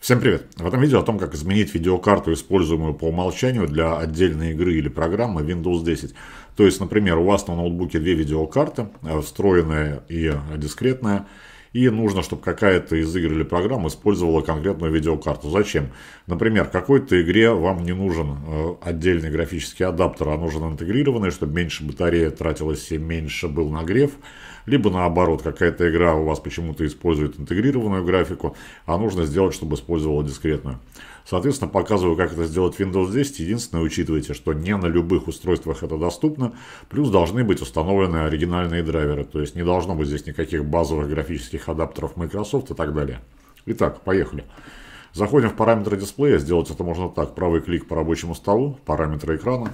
Всем привет! В этом видео о том, как изменить видеокарту, используемую по умолчанию для отдельной игры или программы Windows 10. То есть, например, у вас на ноутбуке две видеокарты, э, встроенная и дискретная и нужно, чтобы какая-то из игр или программ использовала конкретную видеокарту. Зачем? Например, какой-то игре вам не нужен э, отдельный графический адаптер, а нужен интегрированный, чтобы меньше батарея тратилась и меньше был нагрев. Либо наоборот, какая-то игра у вас почему-то использует интегрированную графику, а нужно сделать, чтобы использовала дискретную. Соответственно, показываю, как это сделать в Windows 10. Единственное, учитывайте, что не на любых устройствах это доступно. Плюс должны быть установлены оригинальные драйверы. То есть не должно быть здесь никаких базовых графических всяких адаптеров Microsoft и так далее. Итак, поехали. Заходим в параметры дисплея. Сделать это можно так. Правый клик по рабочему столу, параметры экрана.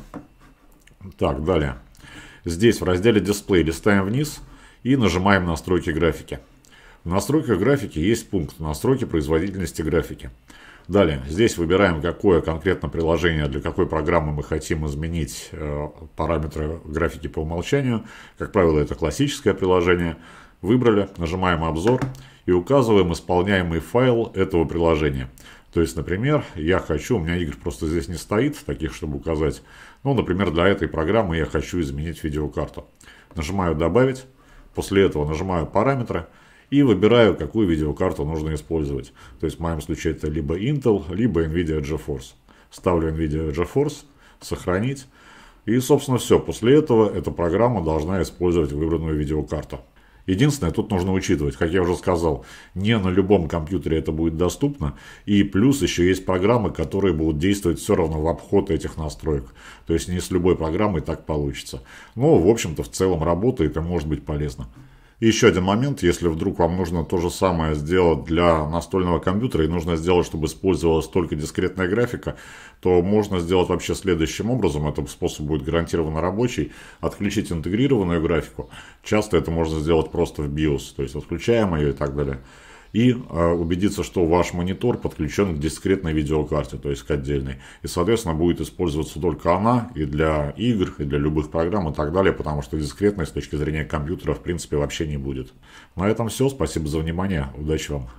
Так, далее. Здесь в разделе «Дисплей» листаем вниз и нажимаем «Настройки графики». В настройках графики есть пункт «Настройки производительности графики». Далее, здесь выбираем, какое конкретно приложение, для какой программы мы хотим изменить э, параметры графики по умолчанию. Как правило, это классическое приложение. Выбрали, нажимаем «Обзор» и указываем исполняемый файл этого приложения. То есть, например, я хочу, у меня игр просто здесь не стоит, таких, чтобы указать. Ну, например, для этой программы я хочу изменить видеокарту. Нажимаю «Добавить», после этого нажимаю «Параметры», и выбираю, какую видеокарту нужно использовать. То есть в моем случае это либо Intel, либо NVIDIA GeForce. Ставлю NVIDIA GeForce, сохранить. И, собственно, все. После этого эта программа должна использовать выбранную видеокарту. Единственное, тут нужно учитывать, как я уже сказал, не на любом компьютере это будет доступно. И плюс еще есть программы, которые будут действовать все равно в обход этих настроек. То есть не с любой программой так получится. Но, в общем-то, в целом работает и может быть полезно. И еще один момент, если вдруг вам нужно то же самое сделать для настольного компьютера, и нужно сделать, чтобы использовалась только дискретная графика, то можно сделать вообще следующим образом, этот способ будет гарантированно рабочий, отключить интегрированную графику, часто это можно сделать просто в BIOS, то есть отключаем ее и так далее и э, убедиться, что ваш монитор подключен к дискретной видеокарте, то есть к отдельной. И, соответственно, будет использоваться только она и для игр, и для любых программ и так далее, потому что дискретной с точки зрения компьютера, в принципе, вообще не будет. На этом все. Спасибо за внимание. Удачи вам.